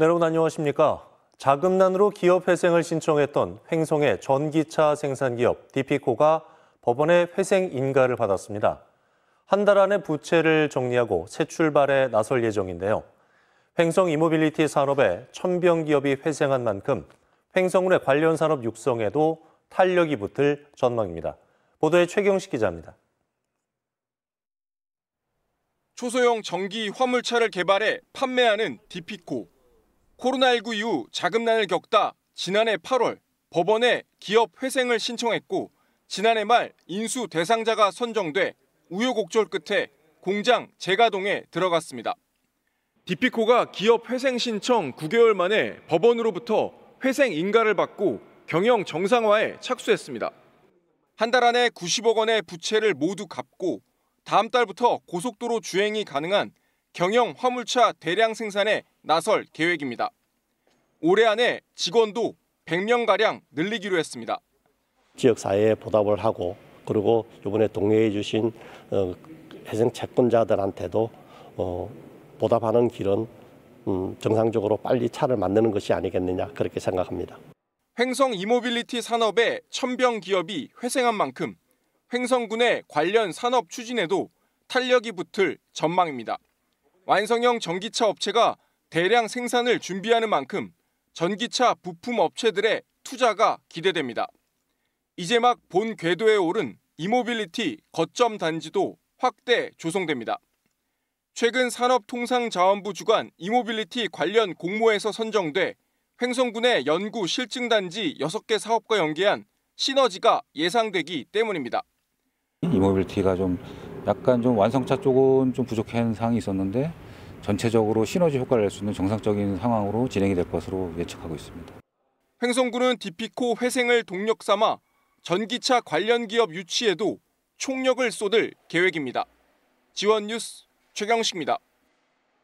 네, 여러분 안녕하십니까? 자금난으로 기업 회생을 신청했던 횡성의 전기차 생산기업 디피코가 법원의 회생 인가를 받았습니다. 한 달 안에 부채를 정리하고 새 출발에 나설 예정인데요. 횡성 이모빌리티 산업에 천병 기업이 회생한 만큼 횡성군의 관련 산업 육성에도 탄력이 붙을 전망입니다. 보도에 최경식 기자입니다. 초소형 전기 화물차를 개발해 판매하는 디피코. 코로나19 이후 자금난을 겪다 지난해 8월 법원에 기업 회생을 신청했고 지난해 말 인수 대상자가 선정돼 우여곡절 끝에 공장 재가동에 들어갔습니다. 디피코가 기업 회생 신청 9개월 만에 법원으로부터 회생 인가를 받고 경영 정상화에 착수했습니다. 한 달 안에 90억 원의 부채를 모두 갚고 다음 달부터 고속도로 주행이 가능한 경영 화물차 대량 생산에 나설 계획입니다. 올해 안에 직원도 100명가량 늘리기로 했습니다. 지역사회에 보답을 하고 그리고 이번에 동의해 주신 해생 어, 채권자들한테도 어, 보답하는 길은 음, 정상적으로 빨리 차를 만드는 것이 아니겠느냐 그렇게 생각합니다. 횡성 이모빌리티 산업의 천병 기업이 회생한 만큼 횡성군의 관련 산업 추진에도 탄력이 붙을 전망입니다. 완성형 전기차 업체가 대량 생산을 준비하는 만큼 전기차 부품 업체들의 투자가 기대됩니다. 이제 막 본 궤도에 오른 이모빌리티 거점 단지도 확대 조성됩니다. 최근 산업통상자원부 주관 이모빌리티 관련 공모에서 선정돼 횡성군의 연구 실증단지 6개 사업과 연계한 시너지가 예상되기 때문입니다. 이모빌리티가 좀 약간 좀 완성차 쪽은 좀 부족한 상이 황 있었는데 전체적으로 시너지 효과를 낼 수 있는 정상적인 상황으로 진행이 될 것으로 예측하고 있습니다. 횡성군은 디피코 회생을 동력 삼아 전기차 관련 기업 유치에도 총력을 쏟을 계획입니다. 지원 뉴스 최경식입니다.